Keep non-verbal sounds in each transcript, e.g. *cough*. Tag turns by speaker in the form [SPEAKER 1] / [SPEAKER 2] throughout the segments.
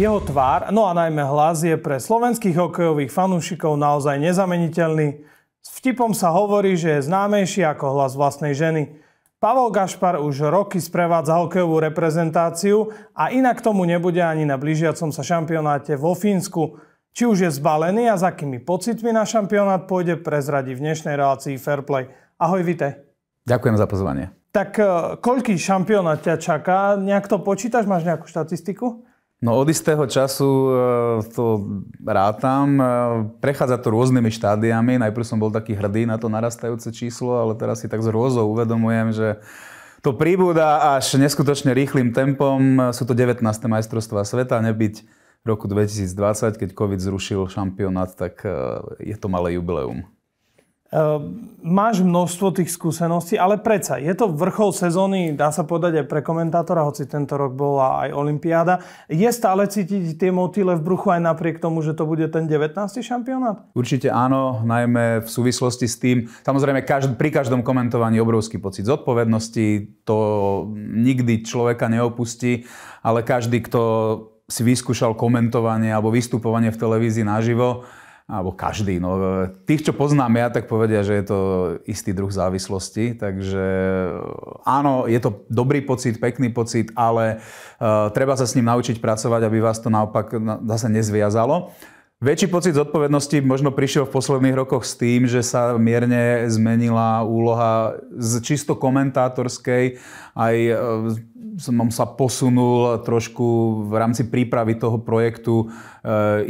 [SPEAKER 1] Jeho tvár, no a najmä hlas je pre slovenských hokejových fanúšikov naozaj nezameniteľný. S vtipom sa hovorí, že je známejší ako hlas vlastnej ženy. Pavel Gašpar už roky sprevádza hokejovú reprezentáciu a inak tomu nebude ani na blížiacom sa šampionáte vo Fínsku. Či už je zbalený a s akými pocitmi na šampionát pôjde, prezradí v dnešnej relácii Fairplay. Ahoj, vite.
[SPEAKER 2] Ďakujem za pozvanie.
[SPEAKER 1] Tak eh, koľký šampionát ťa čaká? Nejak to počítaš? Máš nejakú štatistiku?
[SPEAKER 2] No od istého času eh, to rátam. Eh, prechádza to rôznymi štádiami. Najprv som bol taký hrdý na to narastajúce číslo, ale teraz si tak s rôzou uvedomujem, že to príbuda až neskutočne rýchlým tempom. Eh, sú to 19. majstrovstvá sveta, nebyť v roku 2020, keď COVID zrušil šampionát, tak je to malé jubileum.
[SPEAKER 1] Ehm, máš množstvo tých skúseností, ale predsa, je to vrchol sezóny, dá sa povedať aj pre komentátora, hoci tento rok bola aj Olympiáda. Je stále cítiť tie motýle v bruchu aj napriek tomu, že to bude ten 19. šampionát?
[SPEAKER 2] Určite áno, najmä v súvislosti s tým, samozrejme každ- pri každom komentovaní obrovský pocit zodpovednosti, to nikdy človeka neopustí, ale každý, kto si vyskúšal komentovanie alebo vystupovanie v televízii naživo, alebo každý, no tých, čo poznám ja, tak povedia, že je to istý druh závislosti, takže eh, áno, je to dobrý pocit, pekný pocit, ale uh, treba sa s ním naučiť pracovať, aby vás to naopak zase nezviazalo. Väčší pocit zodpovednosti možno prišiel v posledných rokoch s tým, že sa mierne zmenila úloha z čisto komentátorskej, aj e, som sa posunul trošku v rámci prípravy toho projektu. E,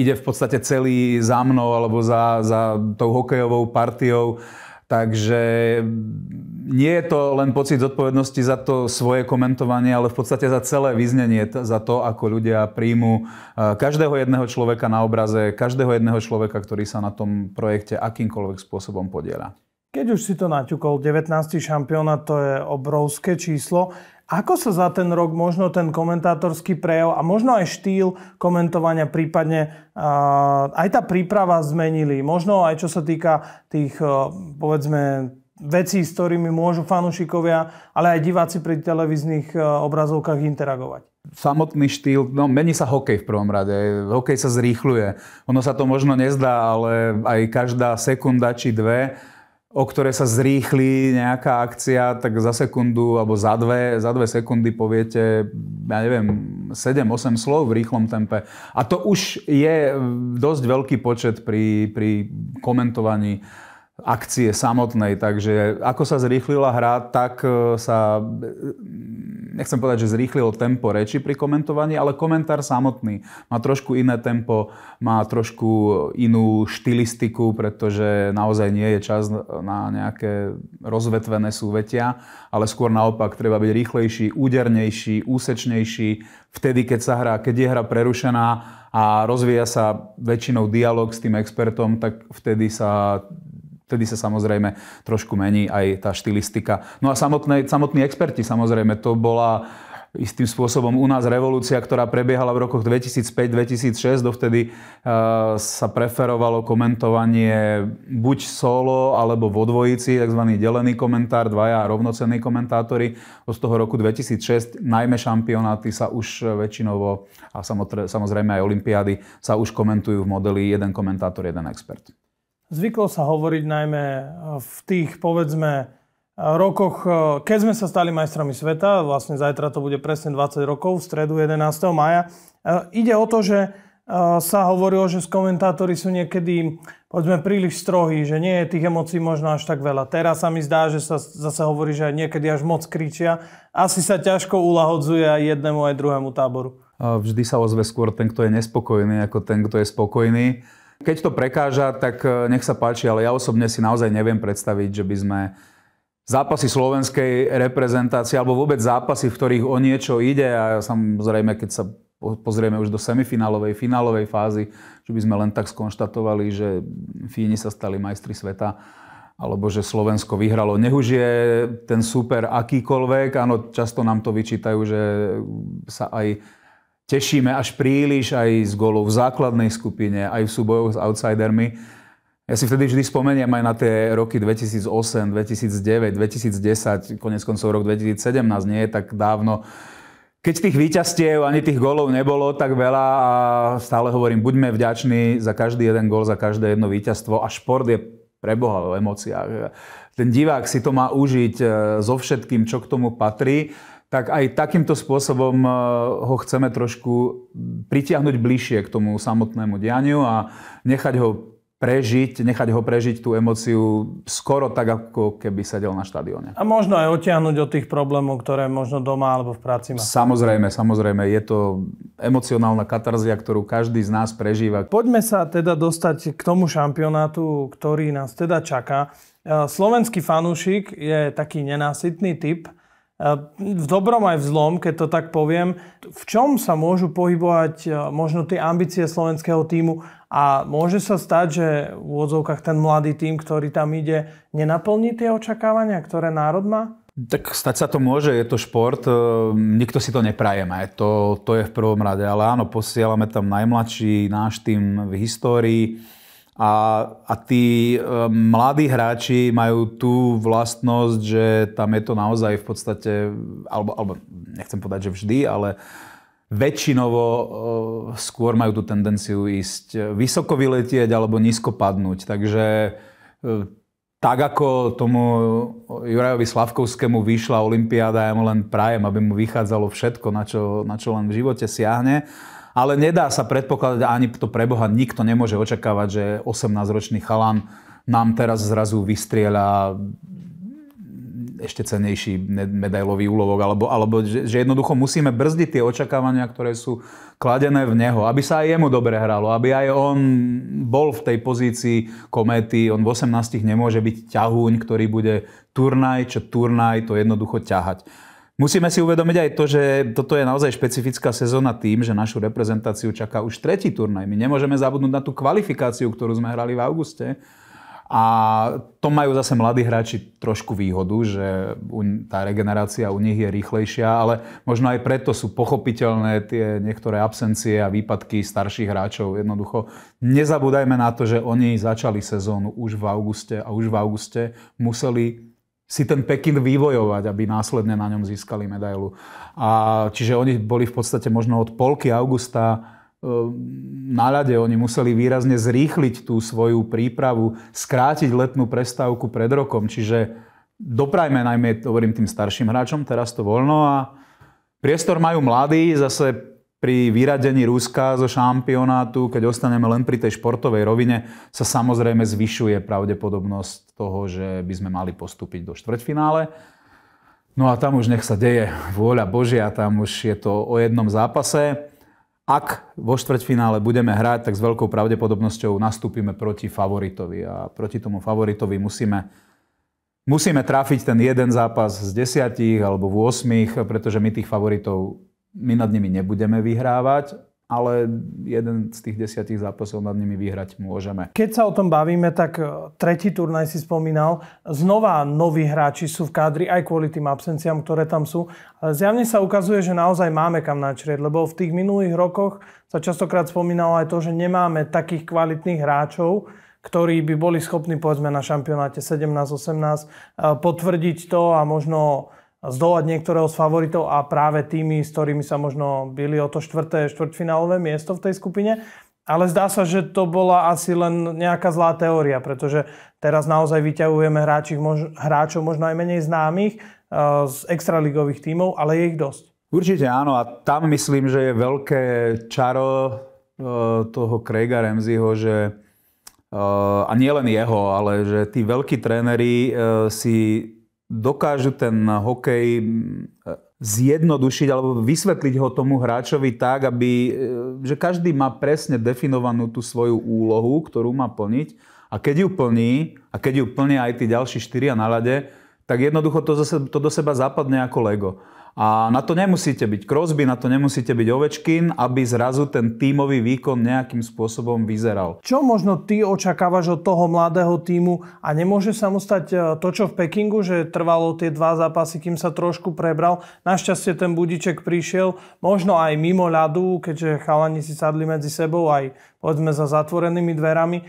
[SPEAKER 2] ide v podstate celý za mnou alebo za, za tou hokejovou partiou. Takže nie je to len pocit zodpovednosti za to svoje komentovanie, ale v podstate za celé význenie, za to, ako ľudia príjmu eh, každého jedného človeka na obraze, každého jedného človeka, ktorý sa na tom projekte akýmkoľvek spôsobom podiela.
[SPEAKER 1] Keď už si to naťukol, 19. šampionát to je obrovské číslo. Ako sa za ten rok možno ten komentátorský prejav a možno aj štýl komentovania, prípadne eh, aj tá príprava zmenili? Možno aj čo sa týka tých, eh, povedzme, veci, s ktorými môžu fanúšikovia, ale aj diváci pri televíznych e, obrazovkách interagovať?
[SPEAKER 2] Samotný štýl, no mení sa hokej v prvom rade. Hokej sa zrýchluje. Ono sa to možno nezdá, ale aj každá sekunda či dve o ktoré sa zrýchli nejaká akcia, tak za sekundu alebo za dve, za dve sekundy poviete, ja neviem, 7-8 slov v rýchlom tempe. A to už je mm, dosť veľký počet pri, pri komentovaní akcie samotnej. Takže ako sa zrýchlila hra, tak e, sa, e, nechcem povedať, že zrýchlilo tempo reči pri komentovaní, ale komentár samotný má trošku iné tempo, má trošku inú štilistiku, pretože naozaj nie je čas na nejaké rozvetvené súvetia, ale skôr naopak treba byť rýchlejší, údernejší, úsečnejší, vtedy, keď sa hrá, keď je hra prerušená a rozvíja sa väčšinou dialog s tým expertom, tak vtedy sa Vtedy sa samozrejme trošku mení aj tá štilistika. No a samotné, samotní experti samozrejme, to bola istým spôsobom u nás revolúcia, ktorá prebiehala v rokoch 2005-2006. Dovtedy eh, sa preferovalo komentovanie buď solo alebo vo dvojici, tzv. delený komentár, dvaja rovnocenní komentátori. Od toho roku 2006 najmä šampionáty sa už eh, väčšinovo a samozrejme aj olimpiády sa už komentujú v modeli jeden komentátor, jeden expert.
[SPEAKER 1] Zvyklo sa hovoriť najmä e, v tých, povedzme, e, rokoch, e, keď sme sa stali majstrami sveta, vlastne zajtra to bude presne 20 rokov, v stredu 11. maja, ide o to, že sa hovorilo, že komentátori sú niekedy, povedzme, príliš strohí, že nie je tých emócií možno až tak veľa. Teraz sa mi zdá, že sa zase hovorí, že niekedy až moc kričia. Asi sa ťažko ulahodzuje aj jednému, aj druhému táboru.
[SPEAKER 2] Vždy sa ozve skôr ten, kto je nespokojný, ako ten, kto je spokojný. Keď to prekáža, tak e, nech sa páči, ale ja osobne si naozaj neviem predstaviť, že by sme zápasy slovenskej reprezentácie alebo vôbec zápasy, v ktorých o niečo ide a samozrejme, keď sa pozrieme už do semifinálovej, finálovej fázy, že by sme len tak skonštatovali, že Fíni sa stali majstri sveta alebo že Slovensko vyhralo. Nech už je ten super akýkoľvek, áno, často nám to vyčítajú, že sa aj tešíme až príliš aj z golov v základnej skupine, aj v súbojoch s outsidermi. Ja si vtedy vždy spomeniem aj na tie roky 2008, 2009, 2010, konec koncov rok 2017, nie je tak dávno. Keď tých výťastiev ani tých golov nebolo tak veľa a stále hovorím, buďme vďační za každý jeden gol, za každé jedno víťazstvo a šport je preboha v emóciách. Ten divák si to má užiť eh, so všetkým, čo k tomu patrí tak aj takýmto spôsobom eh, ho chceme trošku pritiahnuť bližšie k tomu samotnému dianiu a nechať ho prežiť, nechať ho prežiť tú emociu skoro tak, ako keby sedel na štadióne.
[SPEAKER 1] A možno aj otiahnuť od tých problémov, ktoré možno doma alebo v práci má. Samozrejme,
[SPEAKER 2] samozrejme. Je to emocionálna katarzia, ktorú každý z nás prežíva.
[SPEAKER 1] Poďme sa teda dostať k tomu šampionátu, ktorý nás teda čaká. Eh, slovenský fanúšik je taký nenásytný typ v dobrom aj v zlom, keď to tak poviem, v čom sa môžu pohybovať e, možno tie ambície slovenského týmu a môže sa stať, že v úvodzovkách ten mladý tým, ktorý tam ide, nenaplní tie očakávania, ktoré národ má?
[SPEAKER 2] Tak stať sa to môže, je to šport, e, nikto si to neprajeme, to, to je v prvom rade, ale áno, posielame tam najmladší náš tým v histórii, a, a tí e, mladí hráči majú tú vlastnosť, že tam je to naozaj v podstate, alebo, alebo nechcem povedať, že vždy, ale väčšinovo e, skôr majú tú tendenciu ísť vysoko vyletieť alebo nízko padnúť. Takže e, tak ako tomu Jurajovi Slavkovskému vyšla Olympiáda, ja mu len prajem, aby mu vychádzalo všetko, na čo, na čo len v živote siahne. Ale nedá sa predpokladať, ani to pre Boha nikto nemôže očakávať, že 18-ročný chalan nám teraz zrazu vystrieľa ešte cenejší medailový úlovok, alebo, alebo že, že jednoducho musíme brzdiť tie očakávania, ktoré sú kladené v neho, aby sa aj jemu dobre hralo, aby aj on bol v tej pozícii kométy, on v 18 nemôže byť ťahuň, ktorý bude turnaj čo turnaj to jednoducho ťahať. Musíme si uvedomiť aj to, že toto je naozaj špecifická sezóna tým, že našu reprezentáciu čaká už tretí turnaj. My nemôžeme zabudnúť na tú kvalifikáciu, ktorú sme hrali v auguste. A to majú zase mladí hráči trošku výhodu, že tá regenerácia u nich je rýchlejšia, ale možno aj preto sú pochopiteľné tie niektoré absencie a výpadky starších hráčov. Jednoducho nezabúdajme na to, že oni začali sezónu už v auguste a už v auguste museli si ten Pekin vývojovať, aby následne na ňom získali medailu. A čiže oni boli v podstate možno od polky augusta e, na ľade. Oni museli výrazne zrýchliť tú svoju prípravu, skrátiť letnú prestávku pred rokom. Čiže doprajme najmä, hovorím tým starším hráčom, teraz to voľno a priestor majú mladí, zase pri vyradení Ruska zo šampionátu, keď ostaneme len pri tej športovej rovine, sa samozrejme zvyšuje pravdepodobnosť toho, že by sme mali postúpiť do štvrťfinále. No a tam už nech sa deje vôľa Božia, tam už je to o jednom zápase. Ak vo štvrťfinále budeme hrať, tak s veľkou pravdepodobnosťou nastúpime proti favoritovi. A proti tomu favoritovi musíme, musíme trafiť ten jeden zápas z desiatich alebo v osmých, pretože my tých favoritov my nad nimi nebudeme vyhrávať, ale jeden z tých desiatich zápasov nad nimi vyhrať môžeme.
[SPEAKER 1] Keď sa o tom bavíme, tak e, tretí turnaj si spomínal. Znova noví hráči sú v kádri aj kvôli tým absenciám, ktoré tam sú. Ale zjavne sa ukazuje, že naozaj máme kam načrieť, lebo v tých minulých rokoch sa častokrát spomínalo aj to, že nemáme takých kvalitných hráčov, ktorí by boli schopní povedzme na šampionáte 17-18 e, potvrdiť to a možno zdolať niektorého z favoritov a práve tými, s ktorými sa možno byli o to štvrté, štvrtfinálové miesto v tej skupine. Ale zdá sa, že to bola asi len nejaká zlá teória, pretože teraz naozaj vyťahujeme hráčov, mož, hráčov možno aj menej známych eh, z extraligových tímov, ale je ich dosť.
[SPEAKER 2] Určite áno a tam myslím, že je veľké čaro eh, toho Craiga Ramseyho, že eh, a nielen jeho, ale že tí veľkí tréneri si dokážu ten hokej zjednodušiť alebo vysvetliť ho tomu hráčovi tak, aby, e, že každý má presne definovanú tú svoju úlohu, ktorú má plniť a keď ju plní a keď ju plnia aj tí ďalší štyria na ľade, tak jednoducho to, zase, to do seba zapadne ako Lego. A na to nemusíte byť Crosby, na to nemusíte byť Ovečkin, aby zrazu ten tímový výkon nejakým spôsobom
[SPEAKER 1] vyzeral. Čo možno ty očakávaš od toho mladého týmu a nemôže sa mu stať e, to, čo v Pekingu, že trvalo tie dva zápasy, kým sa trošku prebral. Našťastie ten budiček prišiel možno aj mimo ľadu, keďže chalani si sadli medzi sebou aj povedzme za zatvorenými dverami. E,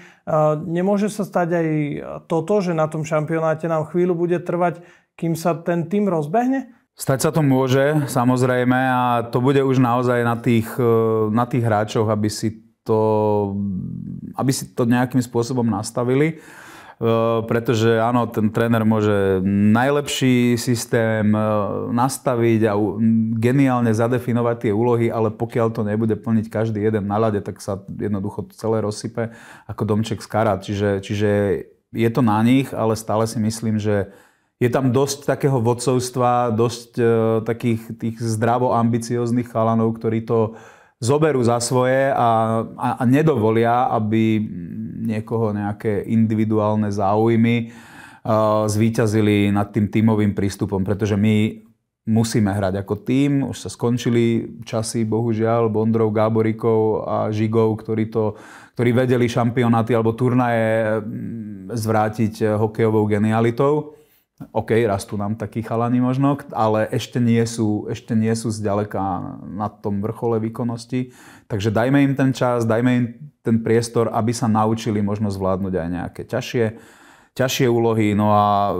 [SPEAKER 1] nemôže sa stať aj toto, že na tom šampionáte nám chvíľu bude trvať, kým sa ten tým rozbehne?
[SPEAKER 2] Stať sa to môže, samozrejme, a to bude už naozaj na tých, e, na tých hráčoch, aby si, to, aby si to nejakým spôsobom nastavili. E, pretože áno, ten tréner môže najlepší systém e, nastaviť a geniálne zadefinovať tie úlohy, ale pokiaľ to nebude plniť každý jeden na ľade, tak sa jednoducho celé rozsype ako domček z kara. Čiže, čiže je to na nich, ale stále si myslím, že je tam dosť takého vodcovstva, dosť e, takých tých zdravo ambicióznych chalanov, ktorí to zoberú za svoje a, a, a nedovolia, aby niekoho nejaké individuálne záujmy e, zvíťazili nad tým tímovým prístupom, pretože my musíme hrať ako tým. Už sa skončili časy, bohužiaľ, Bondrov, Gáborikov a Žigov, ktorí, to, ktorí vedeli šampionáty alebo turnaje mm, zvrátiť e, hokejovou genialitou. OK, rastú nám takí chalani možno, ale ešte nie sú, ešte nie sú zďaleka na tom vrchole výkonnosti. Takže dajme im ten čas, dajme im ten priestor, aby sa naučili možno zvládnuť aj nejaké ťažšie, ťažšie úlohy. No a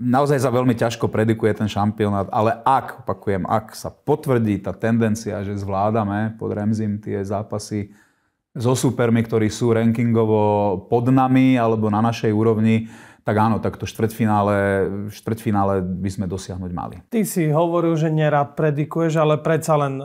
[SPEAKER 2] naozaj sa veľmi ťažko predikuje ten šampionát, ale ak, opakujem, ak sa potvrdí tá tendencia, že zvládame pod Remzim tie zápasy so supermi, ktorí sú rankingovo pod nami alebo na našej úrovni, tak áno, tak to štvrtfinále, štvrtfinále by sme dosiahnuť mali.
[SPEAKER 1] Ty si hovoril, že nerad predikuješ, ale predsa len e,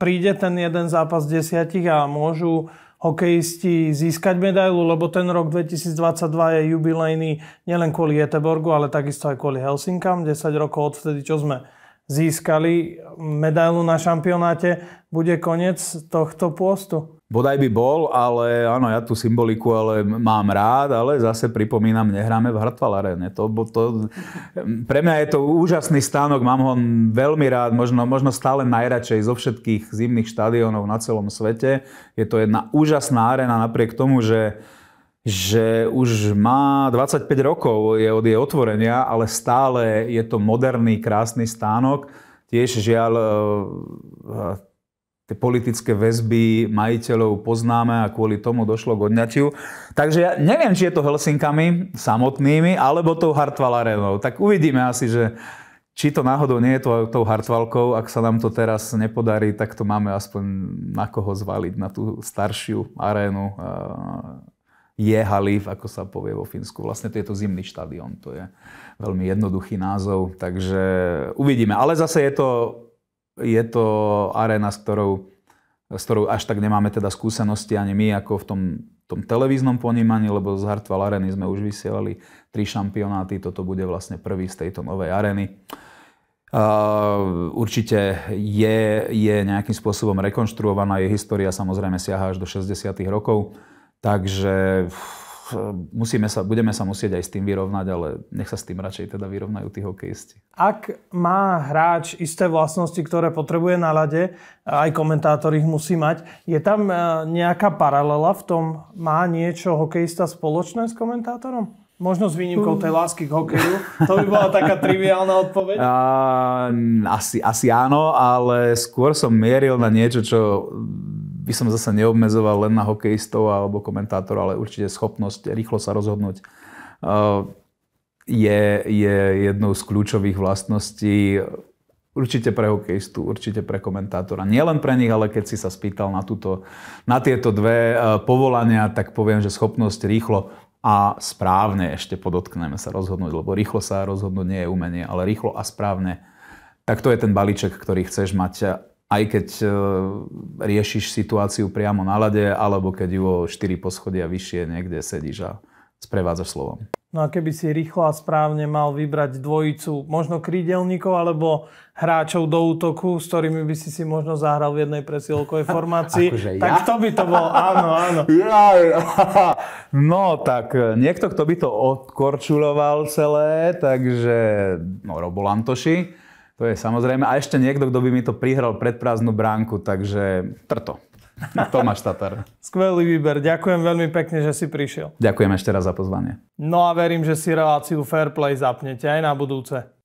[SPEAKER 1] príde ten jeden zápas desiatich a môžu hokejisti získať medailu, lebo ten rok 2022 je jubilejný nielen kvôli Jeteborgu, ale takisto aj kvôli Helsinkám. 10 rokov odvtedy, čo sme získali medailu na šampionáte, bude koniec tohto pôstu?
[SPEAKER 2] Bodaj by bol, ale áno, ja tú symboliku ale mám rád, ale zase pripomínam, nehráme v Hrtval aréne. To, to, pre mňa je to úžasný stánok, mám ho veľmi rád, možno, možno stále najradšej zo všetkých zimných štadiónov na celom svete. Je to jedna úžasná arena napriek tomu, že že už má 25 rokov je od jej otvorenia, ale stále je to moderný, krásny stánok. Tiež žiaľ eh, tie politické väzby majiteľov poznáme a kvôli tomu došlo k odňatiu. Takže ja neviem, či je to Helsinkami samotnými, alebo tou Hartwall arénou. Tak uvidíme asi, že či to náhodou nie je to tou Hartwallkou, ak sa nám to teraz nepodarí, tak to máme aspoň na koho zvaliť, na tú staršiu arénu je Halif, ako sa povie vo Fínsku. Vlastne to je to zimný štadión, to je veľmi jednoduchý názov, takže uvidíme. Ale zase je to je to arena, s ktorou, s ktorou až tak nemáme teda skúsenosti ani my ako v tom, tom televíznom ponímaní, lebo z Hartwell Areny sme už vysielali tri šampionáty, toto bude vlastne prvý z tejto novej areny. Uh, určite je, je nejakým spôsobom rekonštruovaná, jej história samozrejme siaha až do 60. rokov, takže Eh, musíme sa, budeme sa musieť aj s tým vyrovnať, ale nech sa s tým radšej teda vyrovnajú tí hokejisti.
[SPEAKER 1] Ak má hráč isté vlastnosti, ktoré potrebuje na lade, aj komentátor ich musí mať, je tam eh, nejaká paralela v tom, má niečo hokejista spoločné s komentátorom? Možno s výnimkou tej lásky k hokeju. To by bola taká triviálna odpoveď. A,
[SPEAKER 2] asi, asi áno, ale skôr som mieril na niečo, čo by som zase neobmedzoval len na hokejistov alebo komentátorov, ale určite schopnosť rýchlo sa rozhodnúť eh, je, je jednou z kľúčových vlastností Určite pre hokejistu, určite pre komentátora. Nie len pre nich, ale keď si sa spýtal na, túto, na tieto dve eh, povolania, tak poviem, že schopnosť rýchlo a správne, ešte podotkneme sa rozhodnúť, lebo rýchlo sa rozhodnúť nie je umenie, ale rýchlo a správne, tak to je ten balíček, ktorý chceš mať eh, aj keď e, riešiš situáciu priamo na lade, alebo keď ju o 4 poschodia vyššie niekde sedíš a sprevádzaš slovom.
[SPEAKER 1] No a keby si rýchlo a správne mal vybrať dvojicu možno krídelníkov alebo hráčov do útoku, s ktorými by si si možno zahral v jednej presielkovej *laughs* formácii, akože ja? tak kto by to bol? Áno, áno. *laughs*
[SPEAKER 2] Ja, ja. *laughs* No tak
[SPEAKER 1] e, niekto, kto
[SPEAKER 2] by to odkorčuloval celé, takže no, Robo Lantoši to je samozrejme. A ešte niekto, kto by mi to prihral pred prázdnu bránku, takže trto. Tomáš Tatar.
[SPEAKER 1] *laughs* Skvelý výber. Ďakujem veľmi pekne, že si prišiel.
[SPEAKER 2] Ďakujem ešte raz za pozvanie.
[SPEAKER 1] No a verím, že si reláciu Fairplay zapnete aj na budúce.